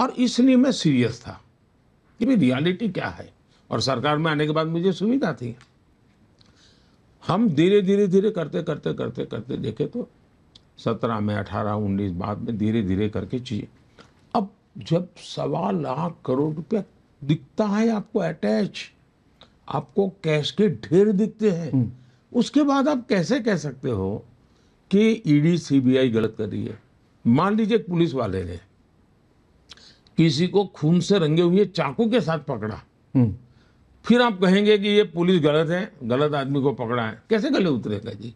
और इसलिए मैं सीरियस था कि भाई रियलिटी क्या है और सरकार में आने के बाद मुझे सुविधा थी हम धीरे धीरे धीरे करते करते करते करते देखे तो सत्रह में अठारह उन्नीस बाद में धीरे धीरे करके चाहिए अब जब सवा लाख करोड़ रुपया दिखता है आपको अटैच आपको कैश के ढेर दिखते हैं हम्म। उसके बाद आप कैसे कह सकते हो कि ईडी e सीबीआई गलत कर रही है मान लीजिए पुलिस वाले ने किसी को खून से रंगे हुए चाकू के साथ पकड़ा हम्म। फिर आप कहेंगे कि ये पुलिस गलत है गलत आदमी को पकड़ा है कैसे गले उतरेगा जी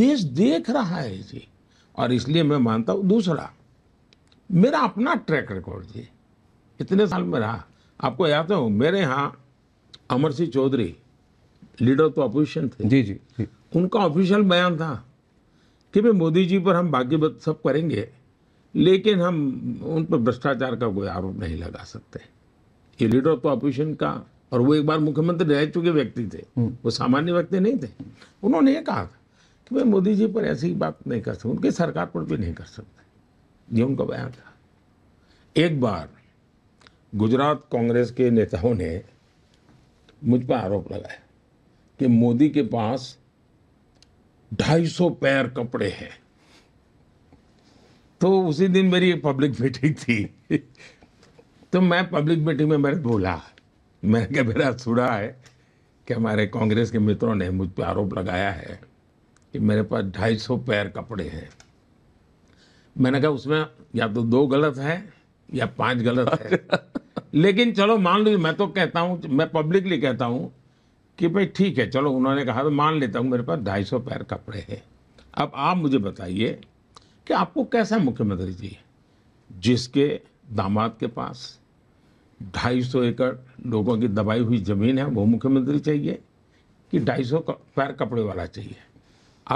देश देख रहा है जी और इसलिए मैं मानता हूँ दूसरा मेरा अपना ट्रैक रिकॉर्ड जी इतने साल में रहा आपको याद हो मेरे यहाँ Amar Singh Chaudhary leader of opposition थे जी जी, जी। उनका ऑफिशियल बयान था कि भाई मोदी जी पर हम बाकी सब करेंगे लेकिन हम उन पर भ्रष्टाचार का कोई आरोप नहीं लगा सकते ये लीडर ऑफ अपोजिशन का और वो एक बार मुख्यमंत्री रह चुके व्यक्ति थे हम्म। वो सामान्य व्यक्ति नहीं थे उन्होंने ये कहा था कि भाई मोदी जी पर ऐसी बात नहीं कर सकता उनकी सरकार पर भी नहीं कर सकते ये उनका बयान था एक बार गुजरात कांग्रेस के नेताओं ने मुझ पर आरोप लगाया कि मोदी के पास ढाई सौ पैर कपड़े हैं तो उसी दिन मेरी एक पब्लिक मीटिंग थी तो मैं पब्लिक मीटिंग में मैंने बोला मैंने कहा मेरा सुना है कि हमारे कांग्रेस के मित्रों ने मुझ पर आरोप लगाया है कि मेरे पास ढाई सौ पैर कपड़े हैं मैंने कहा उसमें या तो दो गलत है या पांच गलत है लेकिन चलो मान लो मैं तो कहता हूँ मैं पब्लिकली कहता हूँ कि भाई ठीक है चलो उन्होंने कहा तो मान लेता हूँ मेरे पास ढाई सौ पैर कपड़े हैं अब आप मुझे बताइए कि आपको कैसा मुख्यमंत्री चाहिए जिसके दामाद के पास 250 एकड़ लोगों की दबाई हुई ज़मीन है वो मुख्यमंत्री चाहिए कि 250 पैर कपड़े वाला चाहिए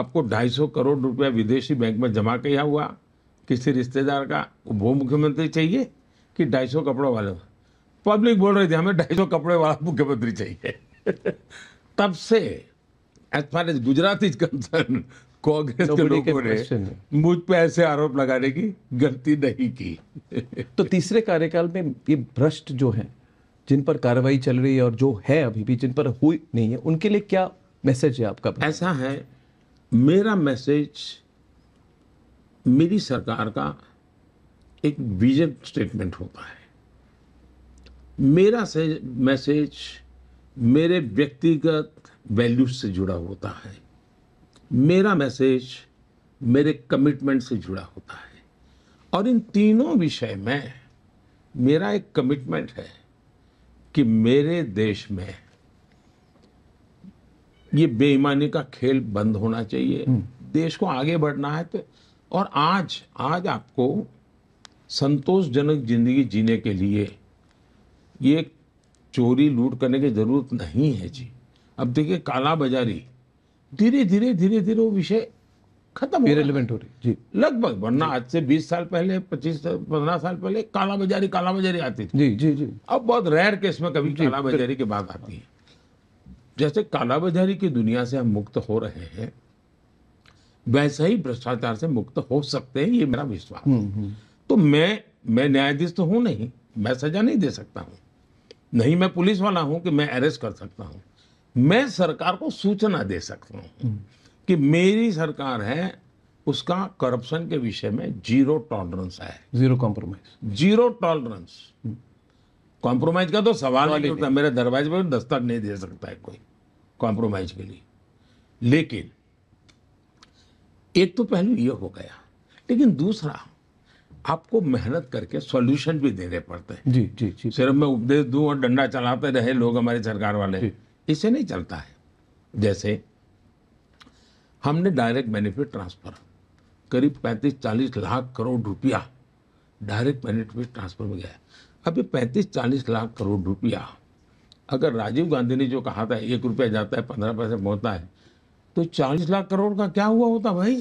आपको 250 करोड़ रुपया विदेशी बैंक में जमा किया हुआ किसी रिश्तेदार का वो मुख्यमंत्री चाहिए कि 250 कपड़ों वाले पब्लिक बोल रही थी हमें 250 कपड़े वाला मुख्यमंत्री चाहिए तब से as far as Gujarat is concern Congress के लोगों ने मुझ पे ऐसे आरोप लगाने की गलती नहीं की तो तीसरे कार्यकाल में ये भ्रष्ट जो है जिन पर कार्रवाई चल रही है और जो है अभी भी जिन पर हुई नहीं है उनके लिए क्या मैसेज है आपका ऐसा है मेरा मैसेज मेरी सरकार का एक विजन स्टेटमेंट होता है मेरा मैसेज मेरे व्यक्तिगत वैल्यूज से जुड़ा होता है मेरा मैसेज मेरे कमिटमेंट से जुड़ा होता है और इन तीनों विषय में मेरा एक कमिटमेंट है कि मेरे देश में ये बेईमानी का खेल बंद होना चाहिए हम्म। देश को आगे बढ़ना है तो और आज आज आपको संतोषजनक जिंदगी जीने के लिए ये चोरी लूट करने की ज़रूरत नहीं है जी अब देखिए काला बाजारी धीरे धीरे धीरे धीरे वो विषय खत्म हो रही जी लगभग वरना आज से 20 साल पहले 25 पंद्रह साल पहले काला बाजारी काला बाजारी आती थी जी जी जी अब बहुत रेयर केस में कभी काला बाजारी की बात आती है जैसे काला बाजारी की दुनिया से हम मुक्त हो रहे हैं वैसे ही भ्रष्टाचार से मुक्त हो सकते हैं ये मेरा विश्वास हम्म, हम्म। तो मैं मैं न्यायाधीश तो हूं नहीं मैं सजा नहीं दे सकता हूं नहीं मैं पुलिस वाला हूं कि मैं अरेस्ट कर सकता हूं मैं सरकार को सूचना दे सकता हूं हम्म। कि मेरी सरकार है उसका करप्शन के विषय में जीरो टॉलरेंस है zero compromise zero tolerance compromise का तो सवाल नहीं उठता मेरे दरवाजे पर दस्तक नहीं दे सकता है कोई कॉम्प्रोमाइज के लिए लेकिन एक तो पहलू यह हो गया लेकिन दूसरा आपको मेहनत करके सॉल्यूशन भी देने पड़ते हैं जी जी जी सिर्फ मैं उपदेश दूं और डंडा चलाते रहे लोग हमारे सरकार वाले इसे नहीं चलता है जैसे हमने डायरेक्ट बेनिफिट ट्रांसफर करीब पैंतीस चालीस लाख करोड़ रुपया डायरेक्ट बेनिफिट ट्रांसफर में गया अभी ये पैंतीस चालीस लाख करोड़ रुपया अगर राजीव गांधी ने जो कहा था एक रुपया जाता है पंद्रह पैसे पहुंचता है तो चालीस लाख करोड़ का क्या हुआ होता भाई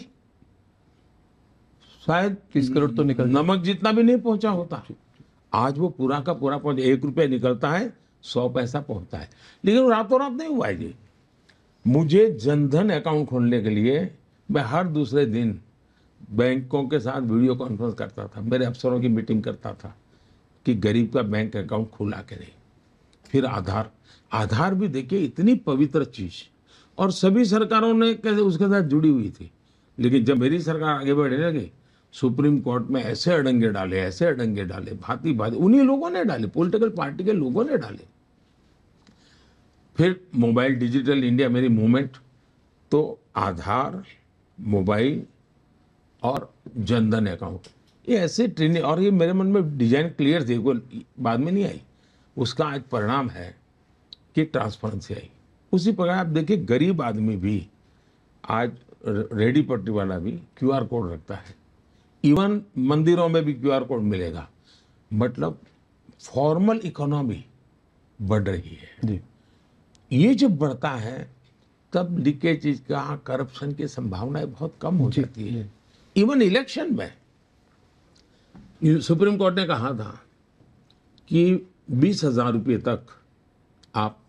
शायद तीस करोड़ तो निकल नमक जितना भी नहीं पहुंचा होता आज वो पूरा का पूरा पहुंच एक रुपये निकलता है सौ पैसा पहुंचता है लेकिन रातों रात नहीं हुआ जी मुझे जनधन अकाउंट खोलने के लिए मैं हर दूसरे दिन बैंकों के साथ वीडियो कॉन्फ्रेंस करता था मेरे अफसरों की मीटिंग करता था कि गरीब का बैंक अकाउंट खुला के नहीं फिर आधार आधार भी देखिए इतनी पवित्र चीज़ और सभी सरकारों ने कैसे उसके साथ जुड़ी हुई थी लेकिन जब मेरी सरकार आगे बढ़ने लगी सुप्रीम कोर्ट में ऐसे अड़ंगे डाले ऐसे अड़ंगे डाले भांति भांति उन्हीं लोगों ने डाले पॉलिटिकल पार्टी के लोगों ने डाले फिर मोबाइल डिजिटल इंडिया मेरी मूवमेंट तो आधार मोबाइल और जनधन अकाउंट ये ऐसे ट्रेनिंग और ये मेरे मन में डिजाइन क्लियर थी को बाद में नहीं आई उसका आज परिणाम है कि ट्रांसपेरेंसी आई उसी प्रकार आप देखिए गरीब आदमी भी आज रेडी पट्टी वाला भी क्यूआर कोड रखता है इवन मंदिरों में भी क्यू आर कोड मिलेगा मतलब फॉर्मल इकोनॉमी बढ़ रही है जी ये जब बढ़ता है तब लीकेज का करप्शन की संभावनाएं बहुत कम हो जाती है इवन इलेक्शन में सुप्रीम कोर्ट ने कहा था कि बीस हजार रुपये तक आप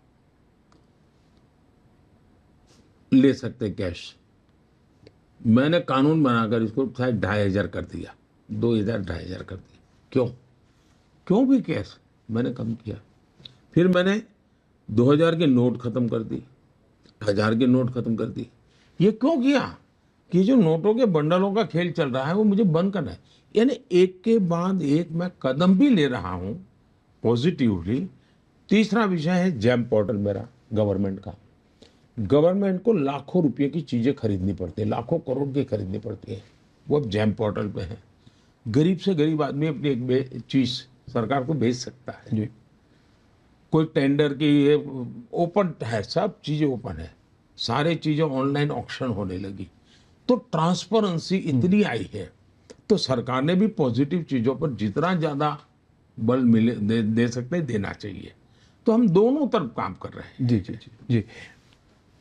ले सकते कैश मैंने कानून बनाकर इसको शायद ढाई हज़ार कर दिया दो हज़ार ढाई हज़ार कर दिया क्यों क्यों भी कैश मैंने कम किया फिर मैंने दो हज़ार के नोट ख़त्म कर दी हज़ार के नोट ख़त्म कर दी ये क्यों किया कि जो नोटों के बंडलों का खेल चल रहा है वो मुझे बंद करना है यानी एक के बाद एक मैं कदम भी ले रहा हूँ पॉजिटिवली तीसरा विषय है जैम पोर्टल मेरा गवर्नमेंट का गवर्नमेंट को लाखों रुपये की चीज़ें खरीदनी पड़ती है लाखों करोड़ की खरीदनी पड़ती है वो अब जैम पोर्टल पे है गरीब से गरीब आदमी अपनी एक चीज़ सरकार को भेज सकता है जी कोई टेंडर की ये ओपन है सब चीज़ें ओपन है सारे चीज़ें ऑनलाइन ऑप्शन होने लगी तो ट्रांसपेरेंसी इतनी हम्म। आई है तो सरकार ने भी पॉजिटिव चीज़ों पर जितना ज़्यादा बल मिले दे, दे सकते देना चाहिए तो हम दोनों तरफ काम कर रहे हैं जी जी जी जी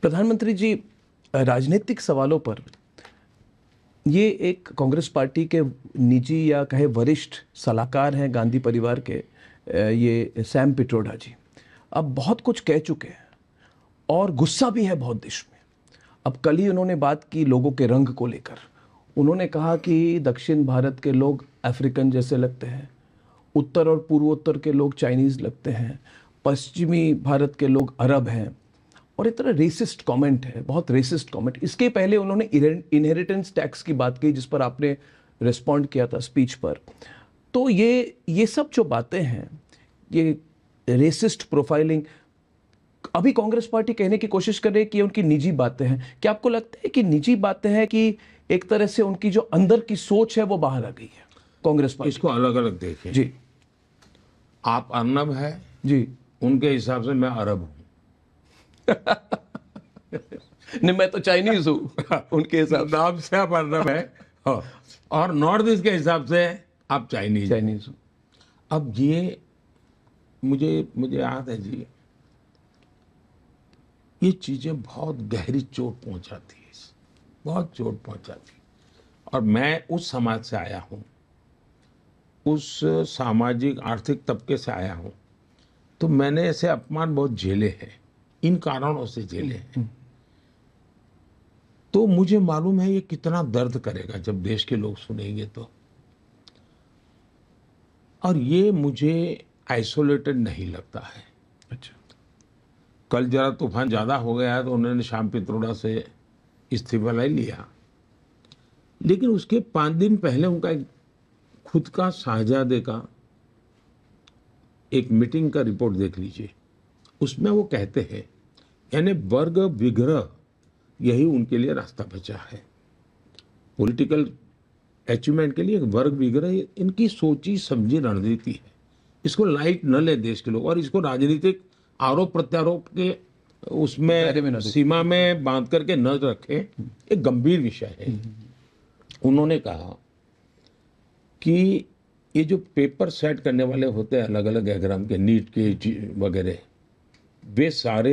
प्रधानमंत्री जी राजनीतिक सवालों पर ये एक कांग्रेस पार्टी के निजी या कहे वरिष्ठ सलाहकार हैं गांधी परिवार के ये सैम पिट्रोडा जी अब बहुत कुछ कह चुके हैं और गुस्सा भी है बहुत देश में अब कल ही उन्होंने बात की लोगों के रंग को लेकर उन्होंने कहा कि दक्षिण भारत के लोग अफ्रीकन जैसे लगते हैं उत्तर और पूर्वोत्तर के लोग चाइनीज़ लगते हैं पश्चिमी भारत के लोग अरब हैं और इतना रेसिस्ट कमेंट है बहुत रेसिस्ट कमेंट इसके पहले उन्होंने इनहेरिटेंस टैक्स की बात की जिस पर आपने रिस्पॉन्ड किया था स्पीच पर तो ये ये सब जो बातें हैं ये रेसिस्ट प्रोफाइलिंग अभी कांग्रेस पार्टी कहने की कोशिश कर रही है कि ये उनकी निजी बातें हैं क्या आपको लगता है कि निजी बातें हैं कि एक तरह से उनकी जो अंदर की सोच है वो बाहर आ गई है कांग्रेस पार्टी इसको अलग अलग देखें जी आप अर्नब है जी उनके हिसाब से मैं अरब हूँ नहीं मैं तो चाइनीज हूँ उनके हिसाब से नाम से आप अरब मतलब है हाँ। और नॉर्थ ईस्ट के हिसाब से आप चाइनीज चाइनीज हूँ अब ये मुझे मुझे याद है जी ये चीज़ें बहुत गहरी चोट पहुंचाती है बहुत चोट पहुंचाती और मैं उस समाज से आया हूँ उस सामाजिक आर्थिक तबके से आया हूँ तो मैंने ऐसे अपमान बहुत झेले हैं इन कारणों से झेले हम्म। तो मुझे मालूम है ये कितना दर्द करेगा जब देश के लोग सुनेंगे तो और ये मुझे आइसोलेटेड नहीं लगता है अच्छा कल जरा तूफान ज़्यादा हो गया तो उन्होंने शाम पित्रोड़ा से इस्तीफा ले लिया लेकिन उसके पांच दिन पहले उनका एक खुद का शाहजादे का एक मीटिंग का रिपोर्ट देख लीजिए उसमें वो कहते हैं यानी वर्ग विग्रह यही उनके लिए रास्ता बचा है पॉलिटिकल अचीवमेंट के लिए वर्ग विग्रह इनकी सोची समझी रणनीति है इसको लाइट न ले देश के लोग और इसको राजनीतिक आरोप प्रत्यारोप के उसमें सीमा में बांध करके न रखे एक गंभीर विषय है उन्होंने कहा कि ये जो पेपर सेट करने वाले होते हैं अलग अलग एग्राम के नीट के वगैरह वे सारे